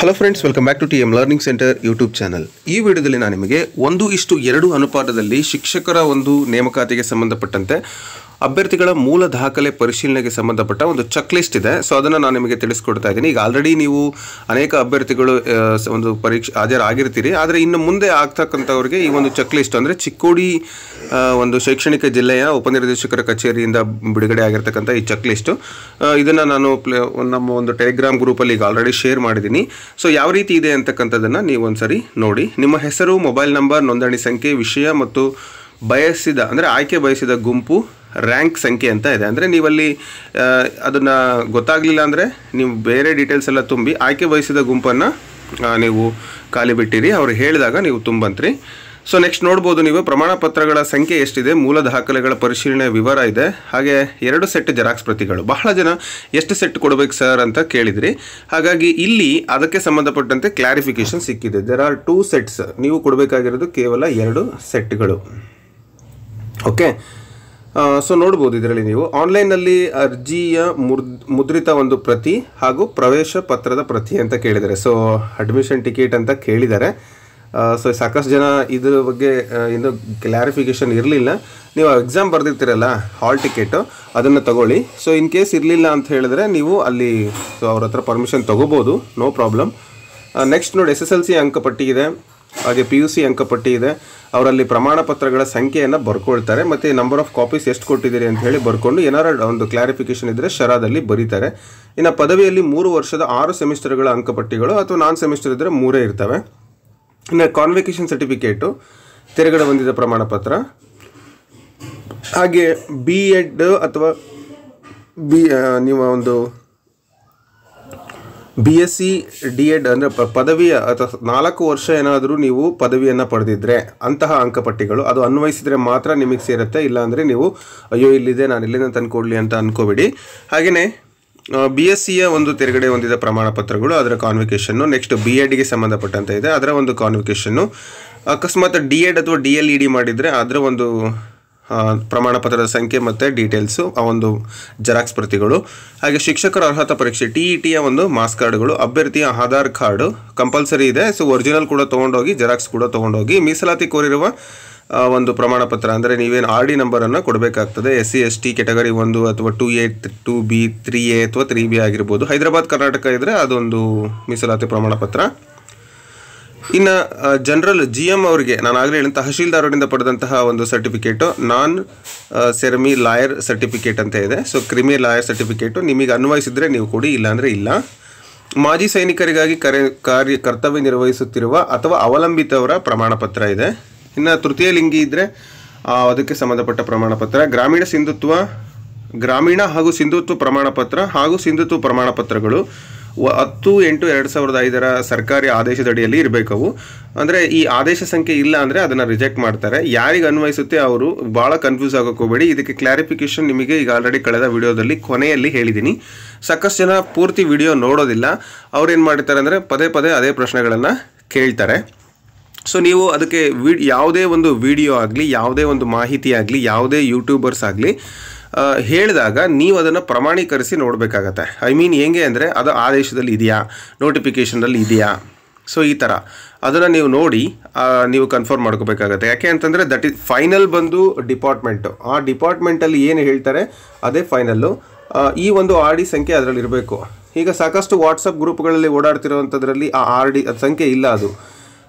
hello friends welcome back to T M learning centre YouTube channel ಈ ವಿಡಿಯೋದಲ್ಲಿ ನಾನು ನಿಮಗೆ ಒಂದು ಇಷ್ಟು ಎರಡು ಅನುಪಾತದಲ್ಲಿ ಶಿಕ್ಷಕರ ಒಂದು ನೇಮಕಾತಿಗೆ ಸಂಬಂಧಪಟ್ಟಂತೆ ಅಭ್ಯರ್ಥಿಗಳ ಮೂಲ ದಾಖಲೆ ಪರಿಶೀಲನೆಗೆ ಸಂಬಂಧಪಟ್ಟ ಒಂದು ಚೆಕ್ ಲಿಸ್ಟ್ ಇದೆ ಸೊ ಅದನ್ನು ನಾನು ನಿಮಗೆ ತಿಳಿಸ್ಕೊಡ್ತಾ ಇದ್ದೀನಿ ಈಗ ಆಲ್ರೆಡಿ ನೀವು ಅನೇಕ ಅಭ್ಯರ್ಥಿಗಳು ಒಂದು ಪರೀಕ್ಷೆ ಹಾಜರಾಗಿರ್ತೀರಿ ಆದರೆ ಇನ್ನು ಮುಂದೆ ಆಗ್ತಕ್ಕಂಥವ್ರಿಗೆ ಈ ಒಂದು ಚೆಕ್ ಲಿಸ್ಟ್ ಅಂದರೆ ಚಿಕ್ಕೋಡಿ ಒಂದು ಶೈಕ್ಷಣಿಕ ಜಿಲ್ಲೆಯ ಉಪನಿರ್ದೇಶಕರ ಕಚೇರಿಯಿಂದ ಬಿಡುಗಡೆ ಆಗಿರ್ತಕ್ಕಂಥ ಈ ಚೆಕ್ ಲಿಸ್ಟು ಇದನ್ನು ನಾನು ನಮ್ಮ ಒಂದು ಟೆಲಿಗ್ರಾಮ್ ಗ್ರೂಪಲ್ಲಿ ಈಗ ಆಲ್ರೆಡಿ ಶೇರ್ ಮಾಡಿದ್ದೀನಿ ಸೊ ಯಾವ ರೀತಿ ಇದೆ ಅಂತಕ್ಕಂಥದ್ದನ್ನು ನೀವು ಸರಿ ನೋಡಿ ನಿಮ್ಮ ಹೆಸರು ಮೊಬೈಲ್ ನಂಬರ್ ನೋಂದಣಿ ಸಂಖ್ಯೆ ವಿಷಯ ಮತ್ತು ಬಯಸಿದ ಅಂದರೆ ಆಯ್ಕೆ ಬಯಸಿದ ಗುಂಪು ರ್ಯಾಂಕ್ ಸಂಖ್ಯೆ ಅಂತ ಇದೆ ಅಂದರೆ ನೀವಲ್ಲಿ ಅದನ್ನು ಗೊತ್ತಾಗಲಿಲ್ಲ ಅಂದರೆ ನೀವು ಬೇರೆ ಡೀಟೇಲ್ಸ್ ಎಲ್ಲ ತುಂಬಿ ಆಯ್ಕೆ ವಹಿಸಿದ ಗುಂಪನ್ನು ನೀವು ಖಾಲಿ ಬಿಟ್ಟಿರಿ ಅವ್ರು ಹೇಳಿದಾಗ ನೀವು ತುಂಬಂತ್ರಿ ಸೊ ನೆಕ್ಸ್ಟ್ ನೋಡ್ಬೋದು ನೀವು ಪ್ರಮಾಣ ಪತ್ರಗಳ ಸಂಖ್ಯೆ ಎಷ್ಟಿದೆ ಮೂಲ ದಾಖಲೆಗಳ ಪರಿಶೀಲನೆ ವಿವರ ಇದೆ ಹಾಗೆ ಎರಡು ಸೆಟ್ ಜೆರಾಕ್ಸ್ ಪ್ರತಿಗಳು ಬಹಳ ಜನ ಎಷ್ಟು ಸೆಟ್ ಕೊಡಬೇಕು ಸರ್ ಅಂತ ಕೇಳಿದ್ರಿ ಹಾಗಾಗಿ ಇಲ್ಲಿ ಅದಕ್ಕೆ ಸಂಬಂಧಪಟ್ಟಂತೆ ಕ್ಲಾರಿಫಿಕೇಶನ್ ಸಿಕ್ಕಿದೆ ದೆರ್ ಆರ್ ಟೂ ಸೆಟ್ಸ್ ನೀವು ಕೊಡಬೇಕಾಗಿರೋದು ಕೇವಲ ಎರಡು ಸೆಟ್ಗಳು ಓಕೆ ಸೊ ನೋಡ್ಬೋದು ಇದರಲ್ಲಿ ನೀವು ಆನ್ಲೈನಲ್ಲಿ ಅರ್ಜಿಯ ಮುದ್ರಿತ ಒಂದು ಪ್ರತಿ ಹಾಗೂ ಪ್ರವೇಶ ಪತ್ರದ ಪ್ರತಿ ಅಂತ ಕೇಳಿದ್ದಾರೆ ಸೊ ಅಡ್ಮಿಷನ್ ಟಿಕೆಟ್ ಅಂತ ಕೇಳಿದ್ದಾರೆ ಸೊ ಸಾಕಷ್ಟು ಜನ ಇದ್ರ ಬಗ್ಗೆ ಇನ್ನು ಕ್ಲಾರಿಫಿಕೇಶನ್ ಇರಲಿಲ್ಲ ನೀವು ಎಕ್ಸಾಮ್ ಬರ್ದಿರ್ತೀರಲ್ಲ ಹಾಲ್ ಟಿಕೆಟು ಅದನ್ನು ತಗೊಳ್ಳಿ ಸೊ ಇನ್ ಕೇಸ್ ಇರಲಿಲ್ಲ ಅಂತ ಹೇಳಿದ್ರೆ ನೀವು ಅಲ್ಲಿ ಸೊ ಅವ್ರ ಹತ್ರ ಪರ್ಮಿಷನ್ ತೊಗೋಬೋದು ನೋ ಪ್ರಾಬ್ಲಮ್ ನೆಕ್ಸ್ಟ್ ನೋಡಿ ಎಸ್ ಎಸ್ ಎಲ್ ಸಿ ಅಂಕಪಟ್ಟಿ ಇದೆ ಹಾಗೆ ಪಿ ಯು ಸಿ ಅಂಕಪಟ್ಟಿ ಇದೆ ಅವರಲ್ಲಿ ಪ್ರಮಾಣ ಪತ್ರಗಳ ಸಂಖ್ಯೆಯನ್ನು ಬರ್ಕೊಳ್ತಾರೆ ಮತ್ತು ನಂಬರ್ ಆಫ್ ಕಾಪೀಸ್ ಎಷ್ಟು ಕೊಟ್ಟಿದ್ದೀರಿ ಅಂತ ಹೇಳಿ ಬರ್ಕೊಂಡು ಏನಾರು ಒಂದು ಕ್ಲಾರಿಫಿಕೇಷನ್ ಇದ್ದರೆ ಶರಾದಲ್ಲಿ ಬರೀತಾರೆ ಇನ್ನು ಪದವಿಯಲ್ಲಿ ಮೂರು ವರ್ಷದ ಆರು ಸೆಮಿಸ್ಟರ್ಗಳ ಅಂಕಪಟ್ಟಿಗಳು ಅಥವಾ ನಾನ್ ಸೆಮಿಸ್ಟರ್ ಇದ್ದರೆ ಮೂರೇ ಇರ್ತವೆ ಇನ್ನು ಕಾನ್ವಿಕೇಶನ್ ಸರ್ಟಿಫಿಕೇಟು ತೆರೆಗಡೆ ಬಂದಿದ್ದ ಪ್ರಮಾಣ ಪತ್ರ ಹಾಗೆ ಬಿ ಎಡ್ ಅಥವಾ ಬಿ ನೀವು ಒಂದು B S C D Ed ಅಂದರೆ ಪದವಿಯ ಅಥವಾ ನಾಲ್ಕು ವರ್ಷ ಏನಾದರೂ ನೀವು ಪದವಿಯನ್ನು ಪಡೆದಿದ್ದರೆ ಅಂತಹ ಅಂಕಪಟ್ಟಿಗಳು ಅದು ಅನ್ವಯಿಸಿದರೆ ಮಾತ್ರ ನಿಮಗೆ ಸೇರುತ್ತೆ ಇಲ್ಲಾಂದರೆ ನೀವು ಅಯ್ಯೋ ಇಲ್ಲಿದೆ ನಾನು ಇಲ್ಲಿಂದ ತಂದುಕೊಡ್ಲಿ ಅಂತ ಅಂದ್ಕೋಬೇಡಿ ಹಾಗೆಯೇ ಬಿ ಎಸ್ ಸಿಯ ಒಂದು ತೆರೆಗಡೆ ಹೊಂದಿದ ಪ್ರಮಾಣ ಪತ್ರಗಳು ಅದರ ಕಾನ್ವಿಕೇಶನ್ನು ನೆಕ್ಸ್ಟ್ ಬಿ ಎಡ್ಗೆ ಸಂಬಂಧಪಟ್ಟಂತೆ ಇದೆ ಅದರ ಒಂದು ಕಾನ್ವಿಕೇಶನ್ನು ಅಕಸ್ಮಾತ್ ಡಿ ಎಡ್ ಅಥವಾ D L E e D ಮಾಡಿದರೆ ಅದರ ಒಂದು ಪ್ರಮಾಣ ಪತ್ರದ ಸಂಖ್ಯೆ ಮತ್ತು ಡೀಟೇಲ್ಸು ಆ ಒಂದು ಜೆರಾಕ್ಸ್ ಪ್ರತಿಗಳು ಹಾಗೆ ಶಿಕ್ಷಕರ ಅರ್ಹತಾ ಪರೀಕ್ಷೆ ಟಿ ಇ ಟಿಯ ಒಂದು ಮಾಸ್ ಕಾರ್ಡ್ಗಳು ಅಭ್ಯರ್ಥಿಯ ಆಧಾರ್ ಕಾರ್ಡು ಕಂಪಲ್ಸರಿ ಇದೆ ಸೊ ಒರಿಜಿನಲ್ ಕೂಡ ತೊಗೊಂಡೋಗಿ ಜೆರಾಕ್ಸ್ ಕೂಡ ತೊಗೊಂಡೋಗಿ ಮೀಸಲಾತಿ ಕೋರಿರುವ ಒಂದು ಪ್ರಮಾಣ ಪತ್ರ ಅಂದರೆ ನೀವೇನು ಆರ್ ಡಿ ನಂಬರನ್ನು ಕೊಡಬೇಕಾಗ್ತದೆ S C S T category ಒಂದು ಅಥವಾ two A two B three A ಅಥವಾ ತ್ರೀ ಬಿ ಆಗಿರ್ಬೋದು ಹೈದರಾಬಾದ್ ಕರ್ನಾಟಕ ಇದ್ದರೆ ಅದೊಂದು ಮೀಸಲಾತಿ ಪ್ರಮಾಣ ಪತ್ರ ಇನ್ನು ಜನರಲ್ ಜಿ ಎಮ್ ಅವರಿಗೆ ನಾನು ಆಗಲೇ ಹೇಳಿದ ತಹಶೀಲ್ದಾರರಿಂದ ಪಡೆದಂತಹ ಒಂದು certificate non creamy layer certificate ಅಂತ ಇದೆ ಸೊ ಕ್ರಿಮಿ ಲಾಯರ್ ಸರ್ಟಿಫಿಕೇಟು ನಿಮಗೆ ಅನ್ವಯಿಸಿದರೆ ನೀವು ಕೊಡಿ ಇಲ್ಲಾಂದರೆ ಇಲ್ಲ ಮಾಜಿ ಸೈನಿಕರಿಗಾಗಿ ಕರೆ ಕಾರ್ಯ ಕರ್ತವ್ಯ ನಿರ್ವಹಿಸುತ್ತಿರುವ ಅಥವಾ ಅವಲಂಬಿತವರ ಪ್ರಮಾಣ ಪತ್ರ ಇದೆ ಇನ್ನು ತೃತೀಯ ಲಿಂಗಿ ಇದ್ದರೆ ಅದಕ್ಕೆ ಸಂಬಂಧಪಟ್ಟ ಪ್ರಮಾಣ ಪತ್ರ ಗ್ರಾಮೀಣ ಸಿಂಧುತ್ವ ಗ್ರಾಮೀಣ ಹಾಗೂ ಸಿಂಧುತ್ವ ಪ್ರಮಾಣ ಪತ್ರ ಹಾಗೂ ಸಿಂಧುತ್ವ ಪ್ರಮಾಣ ಪತ್ರಗಳು ಹತ್ತು ಎಂಟು ಎರಡು ಸಾವಿರದ ಐದರ ಸರ್ಕಾರಿ ಆದೇಶದಡಿಯಲ್ಲಿ ಇರಬೇಕು ಅಂದರೆ ಈ ಆದೇಶ ಸಂಖ್ಯೆ ಇಲ್ಲ ಅಂದರೆ ಅದನ್ನು ರಿಜೆಕ್ಟ್ ಮಾಡ್ತಾರೆ ಯಾರಿಗೆ ಅನ್ವಯಿಸುತ್ತೆ ಅವರು ಭಾಳ ಕನ್ಫ್ಯೂಸ್ ಆಗೋಕೋಬೇಡಿ ಇದಕ್ಕೆ ಕ್ಲಾರಿಫಿಕೇಶನ್ ನಿಮಗೆ ಈಗ ಆಲ್ರೆಡಿ ಕಳೆದ ವಿಡಿಯೋದಲ್ಲಿ ಕೊನೆಯಲ್ಲಿ ಹೇಳಿದ್ದೀನಿ ಸಾಕಷ್ಟು ಜನ ಪೂರ್ತಿ ವಿಡಿಯೋ ನೋಡೋದಿಲ್ಲ ಅವ್ರೇನು ಮಾಡ್ತಾರೆ ಅಂದರೆ ಪದೇ ಪದೇ ಅದೇ ಪ್ರಶ್ನೆಗಳನ್ನು ಕೇಳ್ತಾರೆ ಸೊ ನೀವು ಅದಕ್ಕೆ ವಿ ಯಾವುದೇ ಒಂದು ವಿಡಿಯೋ ಆಗಲಿ ಯಾವುದೇ ಒಂದು ಮಾಹಿತಿ ಆಗಲಿ ಯಾವುದೇ ಯೂಟ್ಯೂಬರ್ಸ್ ಆಗಲಿ ಹೇಳಿದಾಗ ನೀವು ಅದನ್ನು ಪ್ರಮಾಣೀಕರಿಸಿ ನೋಡಬೇಕಾಗತ್ತೆ ಐ ಮೀನ್ ಹೆಂಗೆ ಅಂದರೆ ಅದು ಆದೇಶದಲ್ಲಿ ಇದೆಯಾ ನೋಟಿಫಿಕೇಷನಲ್ಲಿ ಇದೆಯಾ ಸೊ ಈ ಥರ ಅದನ್ನು ನೀವು ನೋಡಿ ನೀವು ಕನ್ಫರ್ಮ್ ಮಾಡ್ಕೋಬೇಕಾಗತ್ತೆ ಯಾಕೆ ಅಂತಂದರೆ ದಟ್ ಇಸ್ ಫೈನಲ್ ಬಂದು ಡಿಪಾರ್ಟ್ಮೆಂಟು ಆ ಡಿಪಾರ್ಟ್ಮೆಂಟಲ್ಲಿ ಏನು ಹೇಳ್ತಾರೆ ಅದೇ ಫೈನಲ್ಲು ಈ ಒಂದು ಆರ್ ಡಿ ಸಂಖ್ಯೆ ಅದರಲ್ಲಿ ಇರಬೇಕು ಈಗ ಸಾಕಷ್ಟು ವಾಟ್ಸಪ್ ಗ್ರೂಪ್ಗಳಲ್ಲಿ ಓಡಾಡ್ತಿರೋವಂಥದ್ರಲ್ಲಿ ಆ ಆರ್ ಡಿ ಸಂಖ್ಯೆ ಇಲ್ಲ ಅದು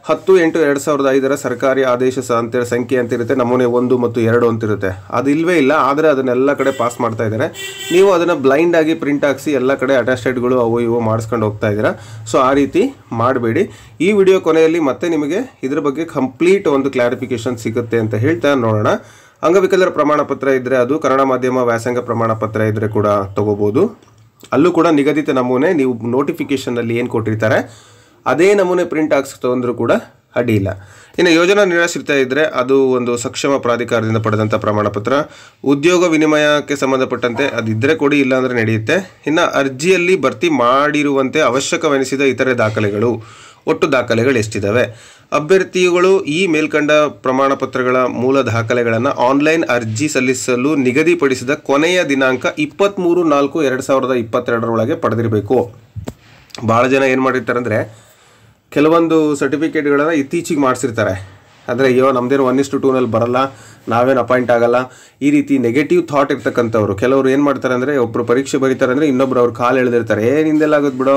ಹತ್ತು ಎಂಟು ಎರಡು ಸಾವಿರದ ಐದರ ಸರ್ಕಾರಿ ಆದೇಶ ಅಂತ ಸಂಖ್ಯೆ ಅಂತಿರುತ್ತೆ ನಮೂನೆ ಒಂದು ಮತ್ತು ಎರಡು ಅಂತಿರುತ್ತೆ ಅದು ಇಲ್ಲವೇ ಇಲ್ಲ ಆದರೆ ಅದನ್ನೆಲ್ಲ ಕಡೆ ಪಾಸ್ ಮಾಡ್ತಾ ಇದ್ದಾರೆ ನೀವು ಅದನ್ನು ಬ್ಲೈಂಡಾಗಿ ಪ್ರಿಂಟ್ ಹಾಕಿಸಿ ಎಲ್ಲ ಕಡೆ ಅಟ್ಯಾಸ್ಟೆಡ್ಗಳು ಅವು ಇವು ಮಾಡಿಸ್ಕೊಂಡು ಹೋಗ್ತಾ ಇದ್ದೀರಾ ಸೊ ಆ ರೀತಿ ಮಾಡಬೇಡಿ ಈ ವಿಡಿಯೋ ಕೊನೆಯಲ್ಲಿ ಮತ್ತೆ ನಿಮಗೆ ಇದ್ರ ಬಗ್ಗೆ ಕಂಪ್ಲೀಟ್ ಒಂದು ಕ್ಲಾರಿಫಿಕೇಶನ್ ಸಿಗುತ್ತೆ ಅಂತ ಹೇಳ್ತಾ ನೋಡೋಣ ಅಂಗವಿಕಲರ ಪ್ರಮಾಣ ಪತ್ರ ಇದ್ದರೆ ಅದು ಕನ್ನಡ ಮಾಧ್ಯಮ ವ್ಯಾಸಂಗ ಪ್ರಮಾಣ ಪತ್ರ ಇದ್ದರೆ ಕೂಡ ತಗೋಬೋದು ಅಲ್ಲೂ ಕೂಡ ನಿಗದಿತ ನಮೂನೆ ನೀವು ನೋಟಿಫಿಕೇಷನ್ನಲ್ಲಿ ಏನು ಕೊಟ್ಟಿರ್ತಾರೆ ಅದೇ ನಮೂನೆ ಪ್ರಿಂಟ್ ಹಾಕ್ಸ್ ಅಂದರೂ ಕೂಡ ಅಡ್ಡಿಯಿಲ್ಲ ಇನ್ನು ಯೋಜನಾ ನಿರಾಶ್ರಿತ ಇದ್ದರೆ ಅದು ಒಂದು ಸಕ್ಷಮ ಪ್ರಾಧಿಕಾರದಿಂದ ಪಡೆದಂಥ ಪ್ರಮಾಣಪತ್ರ ಉದ್ಯೋಗ ವಿನಿಮಯಕ್ಕೆ ಸಂಬಂಧಪಟ್ಟಂತೆ ಅದಿದ್ದರೆ ಕೊಡಿ ಇಲ್ಲಾಂದರೆ ನಡೆಯುತ್ತೆ ಇನ್ನು ಅರ್ಜಿಯಲ್ಲಿ ಭರ್ತಿ ಮಾಡಿರುವಂತೆ ಅವಶ್ಯಕವೆನಿಸಿದ ಇತರೆ ದಾಖಲೆಗಳು ಒಟ್ಟು ದಾಖಲೆಗಳು ಎಷ್ಟಿದ್ದಾವೆ ಅಭ್ಯರ್ಥಿಗಳು ಈ ಮೇಲ್ಕಂಡ ಪ್ರಮಾಣಪತ್ರಗಳ ಮೂಲ ದಾಖಲೆಗಳನ್ನು ಆನ್ಲೈನ್ ಅರ್ಜಿ ಸಲ್ಲಿಸಲು ನಿಗದಿಪಡಿಸಿದ ಕೊನೆಯ ದಿನಾಂಕ ಇಪ್ಪತ್ತ್ಮೂರು ನಾಲ್ಕು ಎರಡು ಸಾವಿರದ ಇಪ್ಪತ್ತೆರಡರೊಳಗೆ ಪಡೆದಿರಬೇಕು ಭಾಳ ಜನ ಏನು ಮಾಡಿರ್ತಾರೆ ಅಂದರೆ ಕೆಲವೊಂದು ಸರ್ಟಿಫಿಕೇಟ್ಗಳನ್ನು ಇತ್ತೀಚೆಗೆ ಮಾಡಿಸಿರ್ತಾರೆ ಅಂದರೆ ಅಯ್ಯೋ ನಮ್ದೇನು ಒನ್ ಇಸ್ಟು ಟೂನಲ್ಲಿ ಬರಲ್ಲ ನಾವೇನು ಅಪಾಯಿಂಟ್ ಆಗಲ್ಲ ಈ ರೀತಿ ನೆಗೆಟಿವ್ ಥಾಟ್ ಇರ್ತಕ್ಕಂಥವ್ರು ಕೆಲವರು ಏನು ಮಾಡ್ತಾರೆ ಅಂದರೆ ಒಬ್ಬರು ಪರೀಕ್ಷೆ ಬರೀತಾರೆ ಅಂದರೆ ಇನ್ನೊಬ್ರು ಅವ್ರು ಕಾಲು ಎಳೆದಿರ್ತಾರೆ ಏನಿಂದೆಲ್ಲ ಆಗುತ್ತೆ ಬಿಡೋ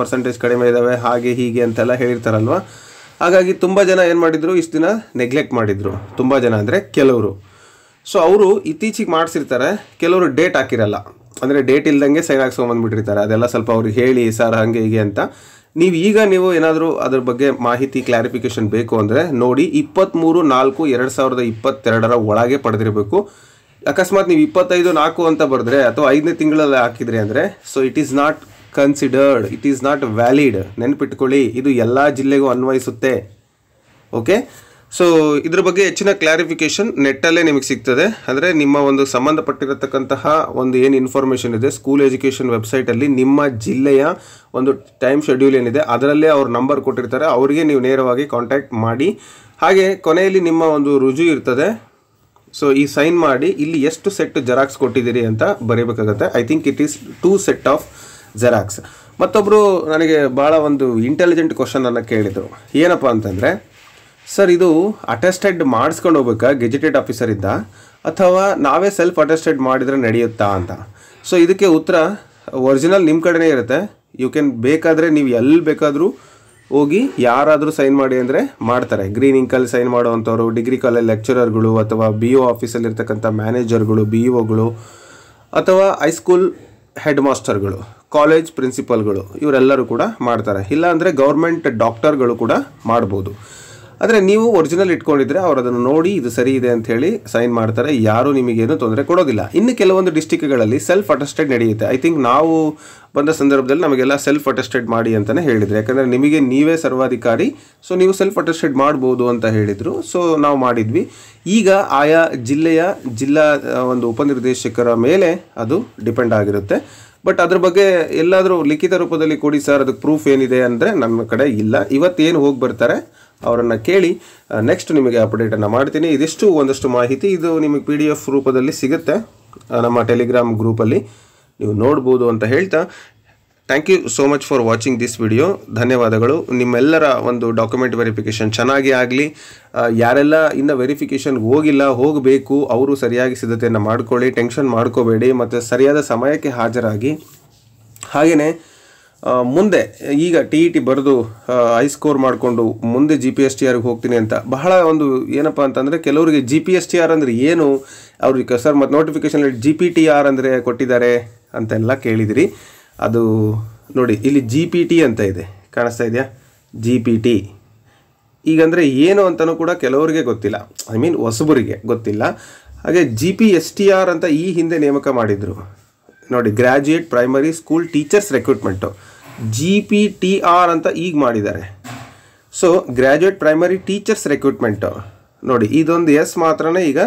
ಪರ್ಸೆಂಟೇಜ್ ಕಡಿಮೆ ಇದ್ದಾವೆ ಹಾಗೆ ಹೀಗೆ ಅಂತೆಲ್ಲ ಹೇಳಿರ್ತಾರಲ್ವ ಹಾಗಾಗಿ ತುಂಬ ಜನ ಏನು ಮಾಡಿದರು ಇಷ್ಟು ದಿನ ನೆಗ್ಲೆಕ್ಟ್ ಮಾಡಿದರು ತುಂಬ ಜನ ಅಂದರೆ ಕೆಲವರು ಸೊ ಅವರು ಇತ್ತೀಚೆಗೆ ಮಾಡಿಸಿರ್ತಾರೆ ಕೆಲವರು ಡೇಟ್ ಹಾಕಿರಲ್ಲ ಅಂದರೆ ಡೇಟ್ ಇಲ್ದಂಗೆ ಸೈನ್ ಹಾಕ್ಸ್ಕೊಂಬಂದ್ಬಿಟ್ಟಿರ್ತಾರೆ ಅದೆಲ್ಲ ಸ್ವಲ್ಪ ಅವ್ರಿಗೆ ಹೇಳಿ ಸರ್ ಹಾಗೆ ಹೀಗೆ ಅಂತ ನೀವು ಈಗ ನೀವು ಏನಾದರೂ ಅದ್ರ ಬಗ್ಗೆ ಮಾಹಿತಿ ಕ್ಲಾರಿಫಿಕೇಶನ್ ಬೇಕು ಅಂದರೆ ನೋಡಿ ಇಪ್ಪತ್ತ್ಮೂರು ನಾಲ್ಕು ಎರಡು ಸಾವಿರದ ಇಪ್ಪತ್ತೆರಡರ ಒಳಗೆ ಪಡೆದಿರಬೇಕು ಅಕಸ್ಮಾತ್ ನೀವು ಇಪ್ಪತ್ತೈದು ನಾಲ್ಕು ಅಂತ ಬರೆದ್ರೆ ಅಥವಾ ಐದನೇ ತಿಂಗಳಲ್ಲಿ ಹಾಕಿದ್ರಿ ಅಂದರೆ so it is not considered it is not valid ನೆನಪಿಟ್ಕೊಳ್ಳಿ ಇದು ಎಲ್ಲ ಜಿಲ್ಲೆಗೂ ಅನ್ವಯಿಸುತ್ತೆ ಓಕೆ ಸೊ ಇದ್ರ ಬಗ್ಗೆ ಹೆಚ್ಚಿನ ಕ್ಲಾರಿಫಿಕೇಷನ್ ನೆಟ್ಟಲ್ಲೇ ನಿಮಗೆ ಸಿಗ್ತದೆ ಅಂದರೆ ನಿಮ್ಮ ಒಂದು ಸಂಬಂಧಪಟ್ಟಿರತಕ್ಕಂತಹ ಒಂದು ಏನು ಇನ್ಫಾರ್ಮೇಷನ್ ಇದೆ ಸ್ಕೂಲ್ ಎಜುಕೇಷನ್ ವೆಬ್ಸೈಟಲ್ಲಿ ನಿಮ್ಮ ಜಿಲ್ಲೆಯ ಒಂದು ಟೈಮ್ ಶೆಡ್ಯೂಲ್ ಏನಿದೆ ಅದರಲ್ಲೇ ಅವ್ರ ನಂಬರ್ ಕೊಟ್ಟಿರ್ತಾರೆ ಅವರಿಗೆ ನೀವು ನೇರವಾಗಿ ಕಾಂಟ್ಯಾಕ್ಟ್ ಮಾಡಿ ಹಾಗೆ ಕೊನೆಯಲ್ಲಿ ನಿಮ್ಮ ಒಂದು ರುಜು ಇರ್ತದೆ ಸೊ ಈ ಸೈನ್ ಮಾಡಿ ಇಲ್ಲಿ ಎಷ್ಟು ಸೆಟ್ ಜೆರಾಕ್ಸ್ ಕೊಟ್ಟಿದ್ದೀರಿ ಅಂತ ಬರೀಬೇಕಾಗತ್ತೆ I think it is two set of xerox ಮತ್ತೊಬ್ಬರು ನನಗೆ ಭಾಳ ಒಂದು ಇಂಟೆಲಿಜೆಂಟ್ ಕ್ವಶನನ್ನು ಕೇಳಿದರು ಏನಪ್ಪ ಅಂತಂದರೆ ಸರ್ ಇದು ಅಟೆಸ್ಟೆಡ್ ಮಾಡಿಸ್ಕೊಂಡು ಹೋಗ್ಬೇಕಾ ಗೆಜೆಟೆಡ್ ಆಫೀಸರಿಂದ ಅಥವಾ ನಾವೇ ಸೆಲ್ಫ್ ಅಟೆಸ್ಟೆಡ್ ಮಾಡಿದರೆ ನಡೆಯುತ್ತಾ ಅಂತ ಸೊ ಇದಕ್ಕೆ ಉತ್ತರ ಒರಿಜಿನಲ್ ನಿಮ್ಮ ಕಡೆನೇ ಇರುತ್ತೆ ಯು ಕ್ಯಾನ್ ಬೇಕಾದರೆ ನೀವು ಎಲ್ಲಿ ಬೇಕಾದರೂ ಹೋಗಿ ಯಾರಾದರೂ ಸೈನ್ ಮಾಡಿ ಅಂದರೆ ಮಾಡ್ತಾರೆ ಗ್ರೀನ್ ಇಂಕಲ್ಲಿ ಸೈನ್ ಮಾಡುವಂಥವ್ರು ಡಿಗ್ರಿ ಕಾಲೇಜ್ ಲೆಕ್ಚರರ್ಗಳು ಅಥವಾ ಬಿ ಒ ಆಫೀಸಲ್ಲಿರ್ತಕ್ಕಂಥ ಮ್ಯಾನೇಜರ್ಗಳು ಬಿ ಒಗಳು ಅಥವಾ ಹೈಸ್ಕೂಲ್ ಹೆಡ್ ಮಾಸ್ಟರ್ಗಳು ಕಾಲೇಜ್ ಪ್ರಿನ್ಸಿಪಲ್ಗಳು ಇವರೆಲ್ಲರೂ ಕೂಡ ಮಾಡ್ತಾರೆ ಇಲ್ಲಾಂದರೆ ಗೌರ್ಮೆಂಟ್ ಡಾಕ್ಟರ್ಗಳು ಕೂಡ ಮಾಡ್ಬೋದು ಆದರೆ ನೀವು ಒರಿಜಿನಲ್ ಇಟ್ಕೊಂಡಿದ್ರೆ ಅವರು ಅದನ್ನು ನೋಡಿ ಇದು ಸರಿ ಇದೆ ಅಂತ ಹೇಳಿ ಸೈನ್ ಮಾಡ್ತಾರೆ ಯಾರು ನಿಮಗೇನು ತೊಂದರೆ ಕೊಡೋದಿಲ್ಲ ಇನ್ನು ಕೆಲವೊಂದು ಡಿಸ್ಟಿಕ್ಗಳಲ್ಲಿ ಸೆಲ್ಫ್ ಅಟೆಸ್ಟೆಡ್ ನಡೆಯುತ್ತೆ ಐ ಥಿಂಕ್ ನಾವು ಬಂದ ಸಂದರ್ಭದಲ್ಲಿ ನಮಗೆಲ್ಲ ಸೆಲ್ಫ್ ಅಟೆಸ್ಟೆಡ್ ಮಾಡಿ ಅಂತಲೇ ಹೇಳಿದರು ಯಾಕಂದರೆ ನಿಮಗೆ ನೀವೇ ಸರ್ವಾಧಿಕಾರಿ ಸೊ ನೀವು ಸೆಲ್ಫ್ ಅಟೆಸ್ಟೆಡ್ ಮಾಡ್ಬೋದು ಅಂತ ಹೇಳಿದರು ಸೊ ನಾವು ಮಾಡಿದ್ವಿ ಈಗ ಆಯಾ ಜಿಲ್ಲೆಯ ಜಿಲ್ಲಾ ಒಂದು ಉಪನಿರ್ದೇಶಕರ ಮೇಲೆ ಅದು ಡಿಪೆಂಡ್ ಆಗಿರುತ್ತೆ ಬಟ್ ಅದ್ರ ಬಗ್ಗೆ ಎಲ್ಲಾದರೂ ಲಿಖಿತ ರೂಪದಲ್ಲಿ ಕೊಡಿ ಸರ್ ಅದಕ್ಕೆ ಪ್ರೂಫ್ ಏನಿದೆ ಅಂದರೆ ನಮ್ಮ ಕಡೆ ಇಲ್ಲ ಇವತ್ತೇನು ಹೋಗಿ ಬರ್ತಾರೆ ಅವರನ್ನು ಕೇಳಿ ನೆಕ್ಸ್ಟ್ ನಿಮಗೆ ಅಪ್ಡೇಟನ್ನು ಮಾಡ್ತೀನಿ ಇದಿಷ್ಟು ಒಂದಷ್ಟು ಮಾಹಿತಿ ಇದು ನಿಮಗೆ ಪಿ ಡಿ ಎಫ್ ರೂಪದಲ್ಲಿ ಸಿಗುತ್ತೆ ನಮ್ಮ ಟೆಲಿಗ್ರಾಮ್ ಗ್ರೂಪಲ್ಲಿ ನೀವು ನೋಡ್ಬೋದು ಅಂತ ಹೇಳ್ತಾ thank you so much for watching this video ಧನ್ಯವಾದಗಳು ನಿಮ್ಮೆಲ್ಲರ ಒಂದು ಡಾಕ್ಯುಮೆಂಟ್ ವೆರಿಫಿಕೇಷನ್ ಚೆನ್ನಾಗಿ ಆಗಲಿ ಯಾರೆಲ್ಲ ಇನ್ನು ವೆರಿಫಿಕೇಷನ್ಗೆ ಹೋಗಿಲ್ಲ ಹೋಗಬೇಕು ಅವರು ಸರಿಯಾಗಿ ಸಿದ್ಧತೆಯನ್ನು ಮಾಡ್ಕೊಳ್ಳಿ ಟೆನ್ಷನ್ ಮಾಡ್ಕೋಬೇಡಿ ಮತ್ತು ಸರಿಯಾದ ಸಮಯಕ್ಕೆ ಹಾಜರಾಗಿ ಹಾಗೆಯೇ ಮುಂದೆ ಈಗ ಟಿ ಇ ಟಿ ಬರೆದು ಐ ಸ್ಕೋರ್ ಮಾಡಿಕೊಂಡು ಮುಂದೆ ಜಿ ಪಿ ಎಸ್ ಟಿ ಆರ್ಗೆ ಹೋಗ್ತೀನಿ ಅಂತ ಬಹಳ ಒಂದು ಏನಪ್ಪ ಅಂತಂದರೆ ಕೆಲವರಿಗೆ G P S T R ಅಂದರೆ ಏನು ಅವ್ರಿಗೆ ಸರ್ ಮತ್ತು notification G P T R ಅಂದರೆ ಕೊಟ್ಟಿದ್ದಾರೆ ಅಂತೆಲ್ಲ ಕೇಳಿದಿರಿ ಅದು ನೋಡಿ ಇಲ್ಲಿ ಜಿ ಪಿ ಟಿ ಅಂತ ಇದೆ ಕಾಣಿಸ್ತಾ ಇದೆಯಾ ಜಿ ಪಿ ಟಿ ಈಗಂದರೆ ಏನು ಅಂತಲೂ ಕೂಡ ಕೆಲವರಿಗೆ ಗೊತ್ತಿಲ್ಲ ಐ ಮೀನ್ ಹೊಸಬರಿಗೆ ಗೊತ್ತಿಲ್ಲ ಹಾಗೆ G P S T R ಅಂತ ಈ ಹಿಂದೆ ನೇಮಕ ಮಾಡಿದರು ನೋಡಿ graduate primary school teachers recruitment G P T R ಅಂತ ಈಗ ಮಾಡಿದ್ದಾರೆ so graduate primary teachers recruitment ನೋಡಿ ಇದೊಂದು ಎಸ್ ಮಾತ್ರನೇ ಈಗ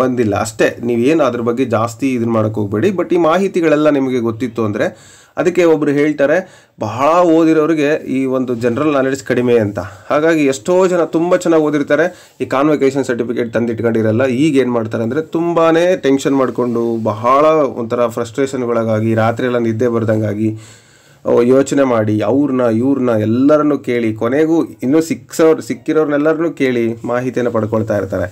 ಬಂದಿಲ್ಲ ಅಷ್ಟೇ ನೀವೇನು ಅದ್ರ ಬಗ್ಗೆ ಜಾಸ್ತಿ ಇದನ್ನ ಮಾಡೋಕ್ಕೆ ಹೋಗಬೇಡಿ ಬಟ್ ಈ ಮಾಹಿತಿಗಳೆಲ್ಲ ನಿಮಗೆ ಗೊತ್ತಿತ್ತು ಅಂದರೆ ಅದಕ್ಕೆ ಒಬ್ಬರು ಹೇಳ್ತಾರೆ ಬಹಳ ಓದಿರೋರಿಗೆ ಈ ಒಂದು ಜನರಲ್ ನಾಲೆಡ್ಜ್ ಕಡಿಮೆ ಅಂತ ಹಾಗಾಗಿ ಎಷ್ಟೋ ಜನ ತುಂಬ ಚೆನ್ನಾಗಿ ಓದಿರ್ತಾರೆ ಈ ಕಾನ್ವಕೇಷನ್ ಸರ್ಟಿಫಿಕೇಟ್ ತಂದಿಟ್ಕೊಂಡಿರಲ್ಲ ಈಗ ಏನು ಮಾಡ್ತಾರೆ ಅಂದರೆ ತುಂಬಾ ಟೆನ್ಷನ್ ಮಾಡಿಕೊಂಡು ಬಹಳ ಒಂಥರ ಫ್ರಸ್ಟ್ರೇಷನ್ಗೊಳಗಾಗಿ ರಾತ್ರಿ ಎಲ್ಲ ನಿದ್ದೆ ಬರ್ದಂಗಾಗಿ ಯೋಚನೆ ಮಾಡಿ ಅವ್ರನ್ನ ಇವ್ರನ್ನ ಎಲ್ಲರನ್ನು ಕೇಳಿ ಕೊನೆಗೂ ಇನ್ನೂ ಸಿಕ್ಸೋ ಸಿಕ್ಕಿರೋರ್ನೆಲ್ಲರನ್ನೂ ಕೇಳಿ ಮಾಹಿತಿಯನ್ನು ಪಡ್ಕೊಳ್ತಾ ಇರ್ತಾರೆ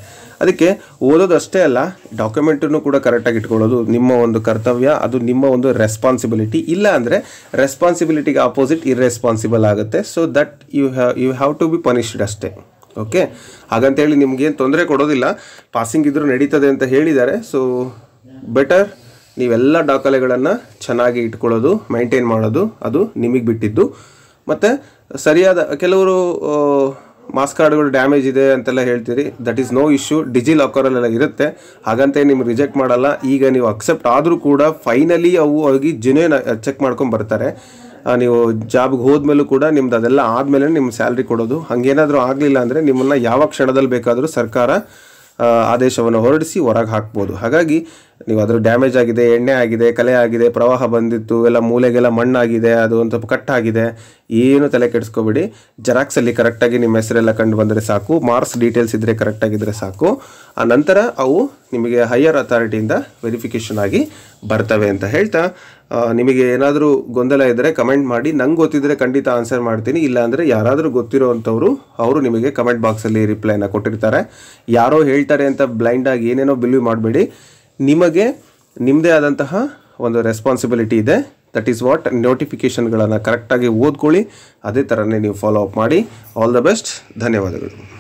ಅದಕ್ಕೆ ಓದೋದು ಅಷ್ಟೇ ಅಲ್ಲ ಡಾಕ್ಯುಮೆಂಟನ್ನು ಕೂಡ ಕರೆಕ್ಟಾಗಿ ಇಟ್ಕೊಳ್ಳೋದು ನಿಮ್ಮ ಒಂದು ಕರ್ತವ್ಯ ಅದು ನಿಮ್ಮ ಒಂದು ರೆಸ್ಪಾನ್ಸಿಬಿಲಿಟಿ ಇಲ್ಲ ಅಂದರೆ ರೆಸ್ಪಾನ್ಸಿಬಿಲಿಟಿಗೆ ಆಪೋಸಿಟ್ ಇರ್ರೆಸ್ಪಾನ್ಸಿಬಲ್ ಆಗುತ್ತೆ so that you have you have to be punished ಅಷ್ಟೇ ಓಕೆ ಹಾಗಂತೇಳಿ ನಿಮಗೇನು ತೊಂದರೆ ಕೊಡೋದಿಲ್ಲ ಪಾಸಿಂಗ್ ಇದ್ರೂ ನಡೀತದೆ ಅಂತ ಹೇಳಿದ್ದಾರೆ ಸೊ ಬೆಟರ್ ನೀವೆಲ್ಲ ದಾಖಲೆಗಳನ್ನು ಚೆನ್ನಾಗಿ ಇಟ್ಕೊಳ್ಳೋದು ಮೈಂಟೈನ್ ಮಾಡೋದು ಅದು ನಿಮಗೆ ಬಿಟ್ಟಿದ್ದು ಮತ್ತು ಸರಿಯಾದ ಕೆಲವರು ಮಾಸ್ ಕಾರ್ಡ್ಗಳು ಡ್ಯಾಮೇಜ್ ಇದೆ ಅಂತೆಲ್ಲ ಹೇಳ್ತೀರಿ ದಟ್ ಈಸ್ ನೋ ಇಶ್ಯೂ ಡಿಜಿ ಲಾಕರಲ್ಲೆಲ್ಲ ಇರುತ್ತೆ ಹಾಗಂತ ನಿಮ್ಗೆ ರಿಜೆಕ್ಟ್ ಮಾಡಲ್ಲ ಈಗ ನೀವು ಅಕ್ಸೆಪ್ಟ್ ಆದರೂ ಕೂಡ ಫೈನಲಿ ಅವು ಹೋಗಿ ಜಿನೇ ಚೆಕ್ ಮಾಡ್ಕೊಂಡು ಬರ್ತಾರೆ ನೀವು ಜಾಬ್ಗೆ ಹೋದ್ಮೇಲೂ ಕೂಡ ನಿಮ್ದು ಅದೆಲ್ಲ ಆದಮೇಲೆ ನಿಮ್ಮ ಸ್ಯಾಲ್ರಿ ಕೊಡೋದು ಹಾಗೇನಾದರೂ ಆಗಲಿಲ್ಲ ಅಂದರೆ ನಿಮ್ಮನ್ನು ಯಾವ ಕ್ಷಣದಲ್ಲಿ ಬೇಕಾದರೂ ಸರ್ಕಾರ ಆದೇಶವನ್ನು ಹೊರಡಿಸಿ ಹೊರಗೆ ಹಾಕ್ಬೋದು ಹಾಗಾಗಿ ನೀವು ಅದರ ಡ್ಯಾಮೇಜ್ ಆಗಿದೆ ಎಣ್ಣೆ ಆಗಿದೆ ಕಲೆ ಆಗಿದೆ ಪ್ರವಾಹ ಬಂದಿತ್ತು ಎಲ್ಲ ಮೂಲೆಗೆಲ್ಲ ಮಣ್ಣಾಗಿದೆ ಅದು ಒಂದು ಸ್ವಲ್ಪ ಕಟ್ಟಾಗಿದೆ ಏನು ತಲೆ ಕೆಡಿಸ್ಕೋಬೇಡಿ ಜೆರಾಕ್ಸಲ್ಲಿ ಕರೆಕ್ಟಾಗಿ ನಿಮ್ಮ ಹೆಸರೆಲ್ಲ ಕಂಡು ಬಂದರೆ ಸಾಕು ಮಾರ್ಕ್ಸ್ ಡೀಟೇಲ್ಸ್ ಇದ್ದರೆ ಕರೆಕ್ಟಾಗಿದ್ದರೆ ಸಾಕು ಆ ನಂತರ ಅವು ನಿಮಗೆ ಹೈಯರ್ ಅಥಾರಿಟಿಯಿಂದ ವೆರಿಫಿಕೇಷನ್ ಆಗಿ ಬರ್ತವೆ ಅಂತ ಹೇಳ್ತಾ ನಿಮಗೆ ಏನಾದರೂ ಗೊಂದಲ ಇದ್ದರೆ ಕಮೆಂಟ್ ಮಾಡಿ ನಂಗೆ ಗೊತ್ತಿದ್ದರೆ ಖಂಡಿತ ಆನ್ಸರ್ ಮಾಡ್ತೀನಿ ಇಲ್ಲಾಂದರೆ ಯಾರಾದರೂ ಗೊತ್ತಿರೋ ಅಂಥವ್ರು ಅವರು ನಿಮಗೆ ಕಮೆಂಟ್ ಬಾಕ್ಸಲ್ಲಿ ರಿಪ್ಲೈನ ಕೊಟ್ಟಿರ್ತಾರೆ ಯಾರೋ ಹೇಳ್ತಾರೆ ಅಂತ ಬ್ಲೈಂಡಾಗಿ ಏನೇನೋ ಬಿಲೀವ್ ಮಾಡಬೇಡಿ ನಿಮಗೆ ನಿಮ್ಮದೇ ಆದಂತಹ ಒಂದು ರೆಸ್ಪಾನ್ಸಿಬಿಲಿಟಿ ಇದೆ ದಟ್ ಈಸ್ ವಾಟ್ ನೋಟಿಫಿಕೇಷನ್ಗಳನ್ನು ಕರೆಕ್ಟಾಗಿ ಓದ್ಕೊಳ್ಳಿ ಅದೇ ಥರನೇ ನೀವು ಫಾಲೋ ಅಪ್ ಮಾಡಿ ಆಲ್ ದ ಬೆಸ್ಟ್ ಧನ್ಯವಾದಗಳು